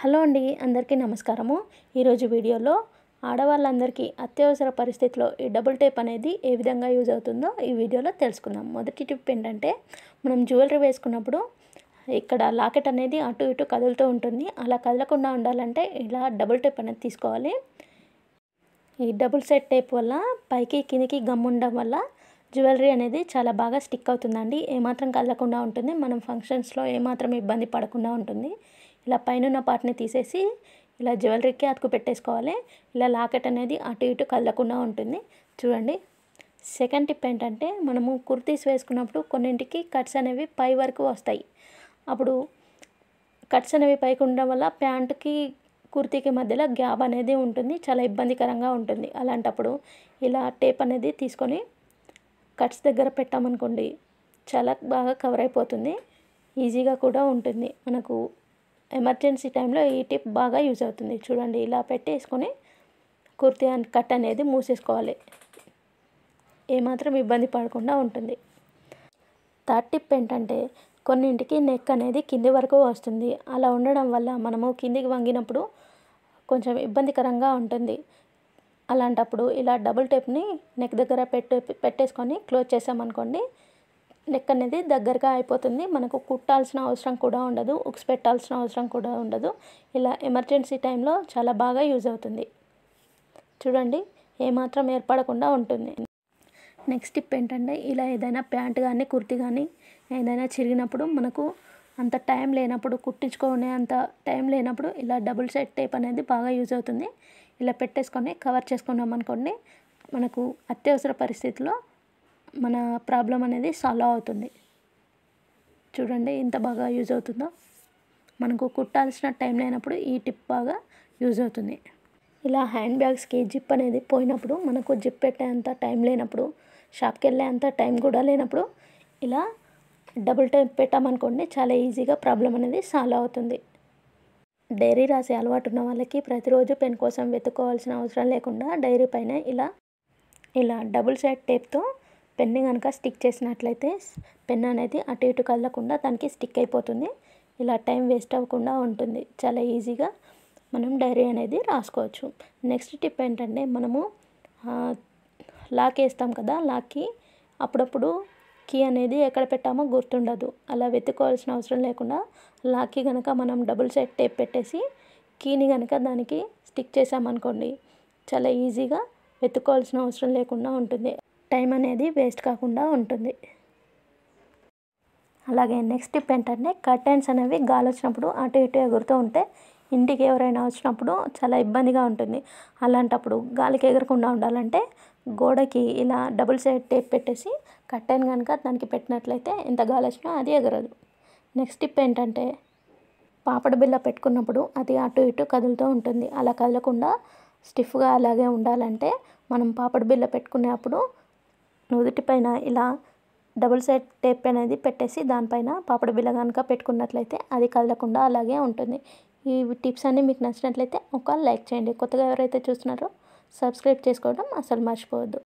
hello అండి అందరికీ నమస్కారము ఈరోజు వీడియోలో ఆడవాళ్ళందరికీ అత్యవసర పరిస్థితిలో ఈ డబుల్ టేప్ అనేది ఏ విధంగా యూజ్ అవుతుందో ఈ వీడియోలో తెలుసుకుందాం మొదటి టిప్ ఏంటంటే మనం జ్యువెలరీ వేసుకున్నప్పుడు ఇక్కడ లాకెట్ అనేది అటు ఇటు కదులుతూ ఉంటుంది అలా కదలకుండా ఉండాలంటే ఇలా డబుల్ టేప్ అనేది తీసుకోవాలి ఈ డబుల్ సెట్ టేప్ వల్ల పైకి కిందికి గమ్ ఉండడం వల్ల జ్యువెలరీ అనేది చాలా బాగా స్టిక్ అవుతుందండి ఏమాత్రం కదలకుండా ఉంటుంది మనం ఫంక్షన్స్లో ఏమాత్రం ఇబ్బంది పడకుండా ఉంటుంది ఇలా పైన పార్ట్ని తీసేసి ఇలా జ్యువెలరీకి అతుకు పెట్టేసుకోవాలి ఇలా లాకెట్ అనేది అటు ఇటు కదలకుండా ఉంటుంది చూడండి సెకండ్ టిప్ ఏంటంటే మనము కుర్తీస్ వేసుకున్నప్పుడు కొన్నింటికి కట్స్ అనేవి పై వరకు వస్తాయి అప్పుడు కట్స్ అనేవి పైకి ఉండడం వల్ల ప్యాంటుకి కుర్తీకి మధ్యలో గ్యాప్ అనేది ఉంటుంది చాలా ఇబ్బందికరంగా ఉంటుంది అలాంటప్పుడు ఇలా టేప్ అనేది తీసుకొని కట్స్ దగ్గర పెట్టామనుకోండి చాలా బాగా కవర్ అయిపోతుంది ఈజీగా కూడా ఉంటుంది మనకు ఎమర్జెన్సీ టైంలో ఈ టిప్ బాగా యూజ్ అవుతుంది చూడండి ఇలా పెట్టేసుకొని కుర్తీ అండ్ కట్ అనేది మూసేసుకోవాలి ఏమాత్రం ఇబ్బంది పడకుండా ఉంటుంది థర్డ్ టిప్ ఏంటంటే కొన్నింటికి నెక్ అనేది కింది వరకు వస్తుంది అలా ఉండడం వల్ల మనము కిందికి వంగినప్పుడు కొంచెం ఇబ్బందికరంగా ఉంటుంది అలాంటప్పుడు ఇలా డబుల్ టేప్ని నెక్ దగ్గర పెట్టే పెట్టేసుకొని క్లోజ్ చేసామనుకోండి లెక్క అనేది దగ్గరగా అయిపోతుంది మనకు కుట్టాల్సిన అవసరం కూడా ఉండదు ఉక్స్ పెట్టాల్సిన అవసరం కూడా ఉండదు ఇలా ఎమర్జెన్సీ టైంలో చాలా బాగా యూజ్ అవుతుంది చూడండి ఏమాత్రం ఏర్పడకుండా ఉంటుంది నెక్స్ట్ టిప్ ఏంటంటే ఇలా ఏదైనా ప్యాంట్ కానీ కుర్తి కానీ ఏదైనా చిరిగినప్పుడు మనకు అంత టైం లేనప్పుడు కుట్టించుకునే అంత టైం లేనప్పుడు ఇలా డబుల్ సెట్ టేప్ అనేది బాగా యూజ్ అవుతుంది ఇలా పెట్టేసుకొని కవర్ చేసుకున్నాం అనుకోండి మనకు అత్యవసర పరిస్థితిలో మన ప్రాబ్లం అనేది సాల్వ్ అవుతుంది చూడండి ఇంత బాగా యూజ్ అవుతుందో మనకు కుట్టాల్సిన టైం లేనప్పుడు ఈ టిప్ బాగా యూజ్ అవుతుంది ఇలా హ్యాండ్ బ్యాగ్స్కి జిప్ అనేది పోయినప్పుడు మనకు జిప్ పెట్టేంత టైం లేనప్పుడు షాప్కి వెళ్ళేంత టైం కూడా లేనప్పుడు ఇలా డబుల్ టైం పెట్టామనుకోండి చాలా ఈజీగా ప్రాబ్లం అనేది సాల్వ్ అవుతుంది డైరీ రాసే అలవాటు ఉన్న వాళ్ళకి ప్రతిరోజు పెన్ కోసం వెతుక్కోవాల్సిన అవసరం లేకుండా డైరీ పైన ఇలా ఇలా డబుల్ సైడ్ టేప్తో పెన్ను కనుక స్టిక్ చేసినట్లయితే పెన్ అనేది అటు ఇటు కదలకుండా దానికి స్టిక్ అయిపోతుంది ఇలా టైం వేస్ట్ అవ్వకుండా ఉంటుంది చాలా ఈజీగా మనం డైరీ అనేది రాసుకోవచ్చు నెక్స్ట్ టిప్ ఏంటంటే మనము లాక్ వేస్తాం కదా లాక్కి అప్పుడప్పుడు కీ అనేది ఎక్కడ పెట్టామో గుర్తుండదు అలా వెతుక్కోవాల్సిన అవసరం లేకుండా లాక్కి కనుక మనం డబుల్ సైడ్ టేప్ పెట్టేసి కీని కనుక దానికి స్టిక్ చేసామనుకోండి చాలా ఈజీగా వెతుక్కోవాల్సిన అవసరం లేకుండా ఉంటుంది టైం అనేది వేస్ట్ కాకుండా ఉంటుంది అలాగే నెక్స్ట్ టిప్ ఏంటంటే కర్టెన్స్ అనేవి గాలి వచ్చినప్పుడు అటు ఇటు ఎగురుతూ ఉంటే ఇంటికి ఎవరైనా వచ్చినప్పుడు చాలా ఇబ్బందిగా ఉంటుంది అలాంటప్పుడు గాలికి ఎగరకుండా ఉండాలంటే గోడకి ఇలా డబుల్ సైడ్ టేప్ పెట్టేసి కర్టెన్ కనుక దానికి పెట్టినట్లయితే ఎంత గాలి వచ్చినా అది ఎగరదు నెక్స్ట్ టిప్ ఏంటంటే పాపడ బిల్ల పెట్టుకున్నప్పుడు అది అటు ఇటు కదులుతూ ఉంటుంది అలా కదలకుండా స్టిఫ్గా అలాగే ఉండాలంటే మనం పాపడ బిల్ల పెట్టుకునేప్పుడు నుదుటిపైన ఇలా డబుల్ సైడ్ టేప్ అనేది పెట్టేసి దానిపైన పాపడ బిల్ల కనుక పెట్టుకున్నట్లయితే అది కదలకుండా అలాగే ఉంటుంది ఈ టిప్స్ అన్నీ మీకు నచ్చినట్లయితే ఒక లైక్ చేయండి కొత్తగా ఎవరైతే చూస్తున్నారో సబ్స్క్రైబ్ చేసుకోవడం అసలు మర్చిపోవద్దు